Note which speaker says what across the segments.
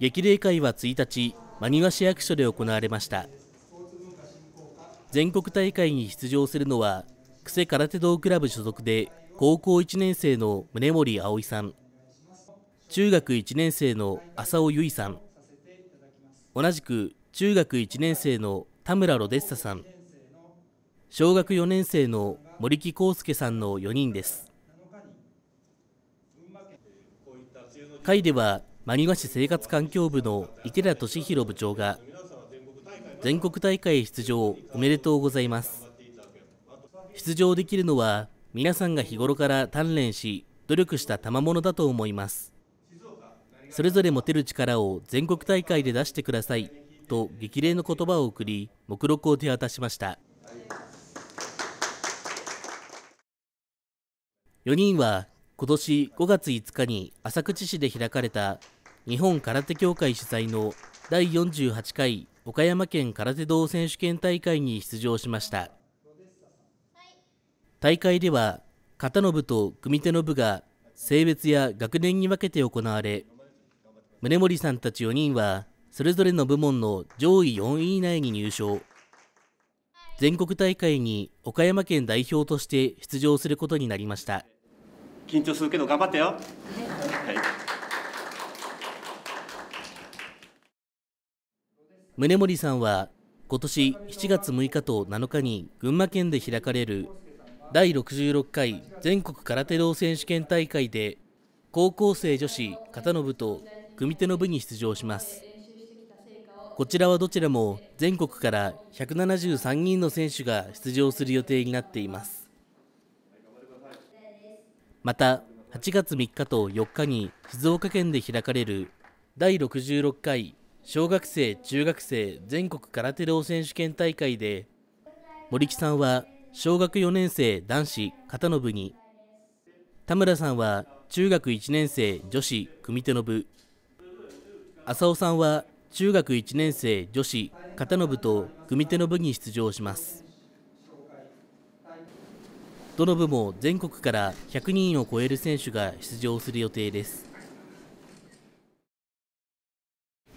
Speaker 1: 激励会は1日真庭市役所で行われました全国大会に出場するのはクセ空手道クラブ所属で高校1年生の宗森葵さん中学1年生の浅尾由衣さん同じく中学1年生の田村ロデッサさん小学4年生の森木康介さんの4人です会では真庭市生活環境部の池田俊弘部長が全国大会出場おめでとうございます出場できるのは皆さんが日頃から鍛錬し努力した賜物だと思いますそれぞれ持てる力を全国大会で出してくださいと激励の言葉を送り目録を手渡しました4人は今年5月5日に浅口市で開かれた日本空手協会主催の第48回岡山県空手道選手権大会に出場しました大会では型の部と組手の部が性別や学年に分けて行われ宗森さんたち4人はそれぞれの部門の上位4位以内に入賞全国大会に岡山県代表として出場することになりました緊張するけど頑張ってよ、はい宗森さんは今年7月6日と7日に群馬県で開かれる第66回全国空手道選手権大会で高校生女子片の部と組手の部に出場しますこちらはどちらも全国から173人の選手が出場する予定になっていますまた8月3日と4日に静岡県で開かれる第66回小学生、中学生全国空手道選手権大会で、森木さんは小学4年生男子片の部に、田村さんは中学1年生女子組手の部、浅尾さんは中学1年生女子片の部と組手の部に出場します。どの部も全国から100人を超える選手が出場する予定です。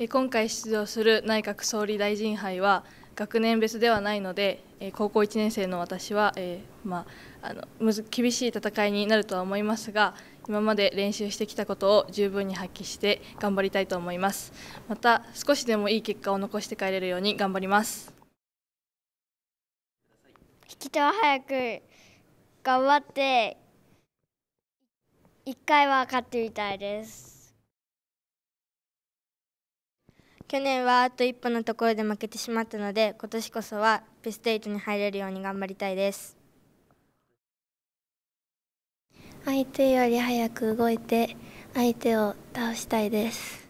Speaker 2: 今回出場する内閣総理大臣杯は学年別ではないので高校1年生の私は、えー、まあ、あの厳しい戦いになるとは思いますが今まで練習してきたことを十分に発揮して頑張りたいと思いますまた少しでもいい結果を残して帰れるように頑張ります引き手は早く頑張って1回は勝ってみたいです去年はあと一歩のところで負けてしまったので今年こそはベスト8に入れるように頑張りたいです相手より早く動いて相手を倒したいです